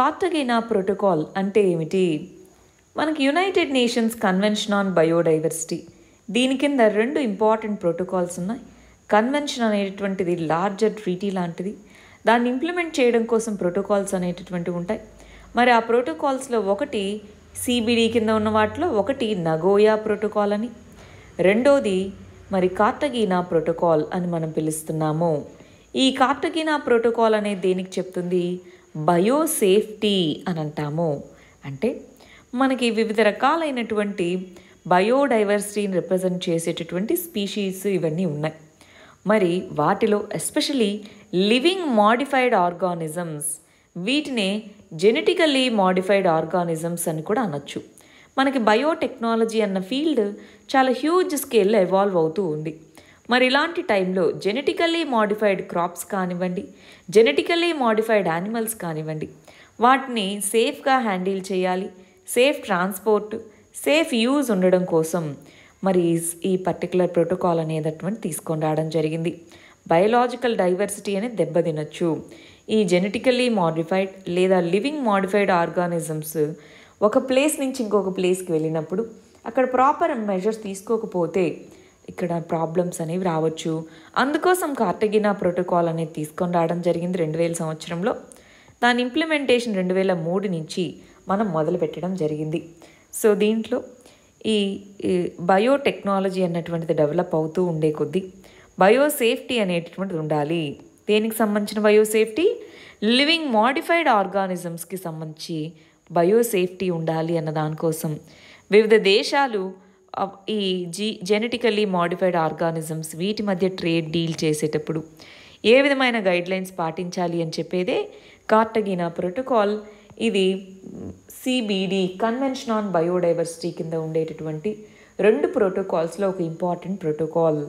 కార్తగినా protocol అంటే ఏమిటి మనకి United Nations convention on biodiversity దీని కింద రెండు ఇంపార్టెంట్ ప్రోటోకాల్స్ ఉన్నాయి కన్వెన్షన్ అనేటటువంటిది లార్జర్ ట్రీటీ లాంటిది దాన్ని ఇంప్లిమెంట్ చేయడం కోసం ప్రోటోకాల్స్ అనేటటువంటివి ఉంటాయి మరి ఆ ప్రోటోకాల్స్లో ఒకటి సిబిడి కింద ఉన్న వాటిలో ఒకటి నగోయా ప్రోటోకాల్ అని రెండోది మరి కార్తగీనా ప్రోటోకాల్ అని మనం పిలుస్తున్నాము ఈ కార్తగీనా ప్రోటోకాల్ అనేది దేనికి చెప్తుంది బయోసేఫ్టీ అని అంటాము అంటే మనకి వివిధ రకాలైనటువంటి బయోడైవర్సిటీని రిప్రజెంట్ చేసేటటువంటి స్పీషీస్ ఇవన్నీ ఉన్నాయి మరి వాటిలో ఎస్పెషలీ లివింగ్ మాడిఫైడ్ ఆర్గానిజమ్స్ వీటినే జెనెటికల్లీ మాడిఫైడ్ ఆర్గానిజమ్స్ అని కూడా అనొచ్చు మనకి బయోటెక్నాలజీ అన్న ఫీల్డ్ చాలా హ్యూజ్ స్కేల్లో ఎవాల్వ్ అవుతూ ఉంది మరి ఇలాంటి టైంలో జెనెటికల్లీ మాడిఫైడ్ క్రాప్స్ కానివ్వండి జెనెటికల్లీ మాడిఫైడ్ యానిమల్స్ కానివ్వండి వాటిని సేఫ్గా హ్యాండిల్ చేయాలి సేఫ్ ట్రాన్స్పోర్ట్ సేఫ్ యూజ్ ఉండడం కోసం మరి ఈ పర్టికులర్ ప్రోటోకాల్ అనేటటువంటి తీసుకొని రావడం జరిగింది బయలాజికల్ డైవర్సిటీ అనేది దెబ్బతినొచ్చు ఈ జెనెటికల్లీ మాడిఫైడ్ లేదా లివింగ్ మాడిఫైడ్ ఆర్గానిజమ్స్ ఒక ప్లేస్ నుంచి ఇంకొక ప్లేస్కి వెళ్ళినప్పుడు అక్కడ ప్రాపర్ మెజర్స్ తీసుకోకపోతే ఇక్కడ ప్రాబ్లమ్స్ అనేవి రావచ్చు అందుకోసం కార్టగినా ప్రోటోకాల్ అనేది తీసుకొని రావడం జరిగింది రెండు వేల సంవత్సరంలో దాని ఇంప్లిమెంటేషన్ రెండు వేల మూడు నుంచి మనం మొదలుపెట్టడం జరిగింది సో దీంట్లో ఈ బయోటెక్నాలజీ అన్నటువంటిది డెవలప్ అవుతూ ఉండే కొద్దీ బయోసేఫ్టీ అనేటటువంటిది ఉండాలి దేనికి సంబంధించిన బయోసేఫ్టీ లివింగ్ మాడిఫైడ్ ఆర్గానిజమ్స్కి సంబంధించి బయోసేఫ్టీ ఉండాలి అన్న దానికోసం వివిధ దేశాలు ఈ జీ జెనెటికల్లీ మాడిఫైడ్ ఆర్గానిజమ్స్ వీటి మధ్య ట్రేడ్ డీల్ చేసేటప్పుడు ఏ విధమైన గైడ్లైన్స్ పాటించాలి అని చెప్పేదే కార్టగినా ప్రోటోకాల్ ఇది సిబిడి కన్వెన్షన్ ఆన్ బయోడైవర్సిటీ కింద ఉండేటటువంటి రెండు ప్రోటోకాల్స్లో ఒక ఇంపార్టెంట్ ప్రోటోకాల్